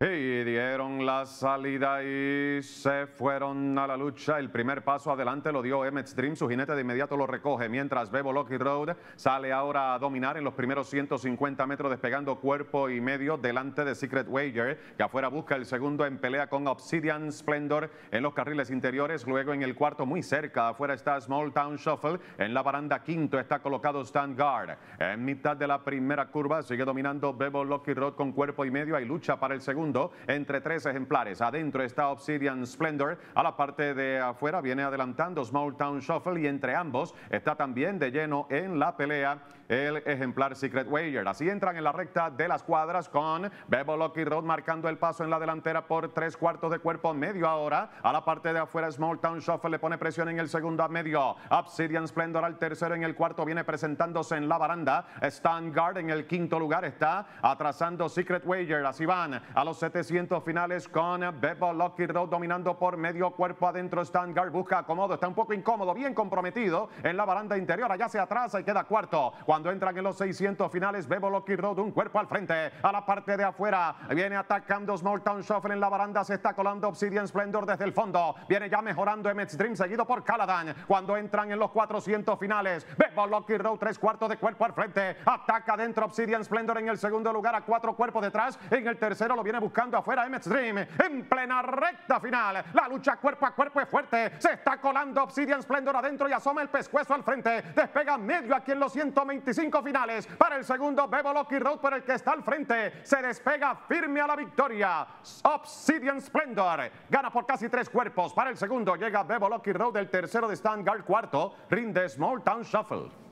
Y dieron la salida y se fueron a la lucha. El primer paso adelante lo dio Emmett Stream. Su jinete de inmediato lo recoge. Mientras Bebo Lockheed Road sale ahora a dominar en los primeros 150 metros, despegando cuerpo y medio delante de Secret Wager, que afuera busca el segundo en pelea con Obsidian Splendor en los carriles interiores. Luego en el cuarto, muy cerca, afuera está Small Town Shuffle. En la baranda quinto está colocado Stand Guard. En mitad de la primera curva sigue dominando Bebo Lockheed Road con cuerpo y medio. Hay lucha para el segundo entre tres ejemplares. Adentro está Obsidian Splendor, a la parte de afuera viene adelantando Small Town Shuffle y entre ambos está también de lleno en la pelea el ejemplar Secret Wager. Así entran en la recta de las cuadras con Bebo Lucky Road marcando el paso en la delantera por tres cuartos de cuerpo medio ahora. A la parte de afuera Small Town Shuffle le pone presión en el segundo a medio. Obsidian Splendor al tercero en el cuarto viene presentándose en la baranda. Stand Guard en el quinto lugar está atrasando Secret Wager. Así van a los 700 finales con Bebo Lucky Road dominando por medio cuerpo adentro. Stand Guard busca acomodo. Está un poco incómodo, bien comprometido en la baranda interior. Allá se atrasa y queda cuarto. Cuando cuando entran en los 600 finales, Bebo Locky Road, un cuerpo al frente, a la parte de afuera. Viene atacando Small Town Shuffle en la baranda, se está colando Obsidian Splendor desde el fondo. Viene ya mejorando Emmett's Dream, seguido por Caladan. Cuando entran en los 400 finales, Bebo Locky Road, tres cuartos de cuerpo al frente. Ataca dentro Obsidian Splendor en el segundo lugar, a cuatro cuerpos detrás. En el tercero lo viene buscando afuera Emmett's Dream. En plena recta final, la lucha cuerpo a cuerpo es fuerte. Se está colando Obsidian Splendor adentro y asoma el pescuezo al frente. Despega medio aquí en los 120 25 finales para el segundo Bebo Lucky Road por el que está al frente. Se despega firme a la victoria. Obsidian Splendor gana por casi tres cuerpos. Para el segundo llega Bebo Lucky Road, el tercero de al cuarto rinde Small Town Shuffle.